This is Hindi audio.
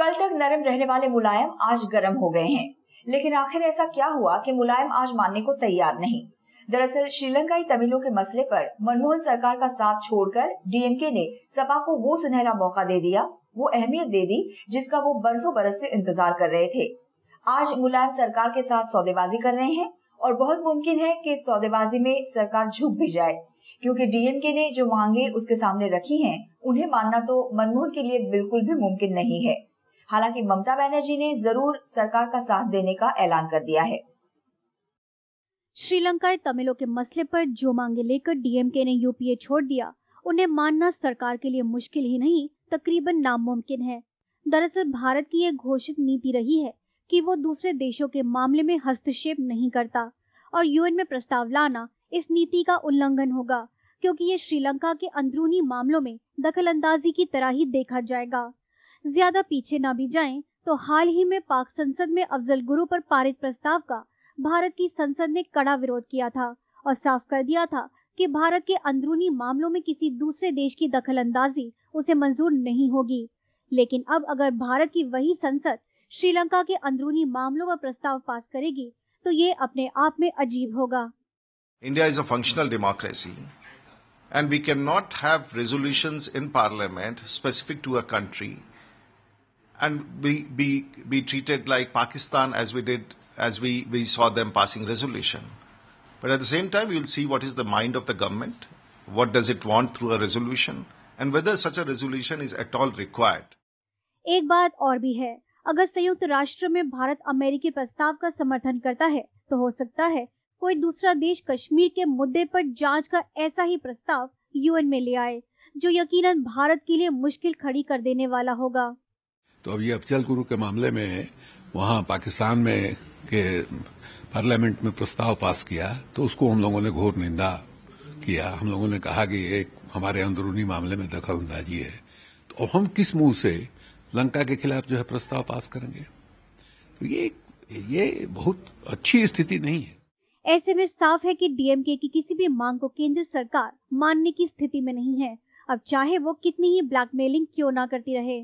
कल तक नरम रहने वाले मुलायम आज गर्म हो गए हैं लेकिन आखिर ऐसा क्या हुआ कि मुलायम आज मानने को तैयार नहीं दरअसल श्रीलंकाई तमिलों के मसले पर मनमोहन सरकार का साथ छोड़कर डीएमके ने सपा को वो सुनहरा मौका दे दिया वो अहमियत दे दी जिसका वो बरसों बरस से इंतजार कर रहे थे आज मुलायम सरकार के साथ सौदेबाजी कर रहे हैं और बहुत मुमकिन है कि सौदेबाजी में सरकार झुक भी जाए क्योंकि डीएमके ने जो मांगे उसके सामने रखी हैं, उन्हें मानना तो मनमोहन के लिए बिल्कुल भी मुमकिन नहीं है हालांकि ममता बनर्जी ने जरूर सरकार का साथ देने का ऐलान कर दिया है श्रीलंका तमिलों के मसले पर जो मांगे लेकर डीएमके ने यूपीए छोड़ दिया उन्हें मानना सरकार के लिए मुश्किल ही नहीं तकरीबन नामुमकिन है दरअसल भारत की यह घोषित नीति रही है कि वो दूसरे देशों के मामले में हस्तक्षेप नहीं करता और यूएन में प्रस्ताव लाना इस नीति का उल्लंघन होगा क्योंकि ये श्रीलंका के अंदरूनी मामलों में दखलंदाजी की तरह ही देखा जाएगा ज्यादा पीछे ना भी जाएं तो हाल ही में पाक संसद में अफजल गुरु पर पारित प्रस्ताव का भारत की संसद ने कड़ा विरोध किया था और साफ कर दिया था कि भारत के अंदरूनी मामलों में किसी दूसरे देश की अंदाजी उसे मंजूर नहीं होगी लेकिन अब अगर भारत की वही संसद श्रीलंका के अंदरूनी मामलों पर प्रस्ताव पास करेगी तो ये अपने आप में अजीब होगा India is a functional democracy and we can not have resolution in parliament specific to a country and be, be, be treated like Pakistan as we did, as we, we saw them passing resolution. But at the same time, we'll see what is the mind of the government, what does it want through a resolution, and whether such a resolution is at all required. एक बात और भी है अगर संयुक्त राष्ट्र में भारत अमेरिकी प्रस्ताव का समर्थन करता है तो हो सकता है कोई दूसरा देश कश्मीर के मुद्दे पर जांच का ऐसा ही प्रस्ताव यूएन में ले आए जो यकीनन भारत के लिए मुश्किल खड़ी कर देने वाला होगा तो अब ये अफजल गुरु के मामले में वहाँ पाकिस्तान में के पार्लियामेंट में प्रस्ताव पास किया तो उसको हम लोगों ने घोर निंदा किया हम लोगों ने कहा कि ये हमारे अंदरूनी मामले में दखल अंदाजी है तो हम किस मुंह से लंका के खिलाफ जो है प्रस्ताव पास करेंगे तो ये ये बहुत अच्छी स्थिति नहीं है ऐसे में साफ है कि डीएमके की किसी भी मांग को केंद्र सरकार मानने की स्थिति में नहीं है अब चाहे वो कितनी ही ब्लैकमेलिंग क्यों ना करती रहे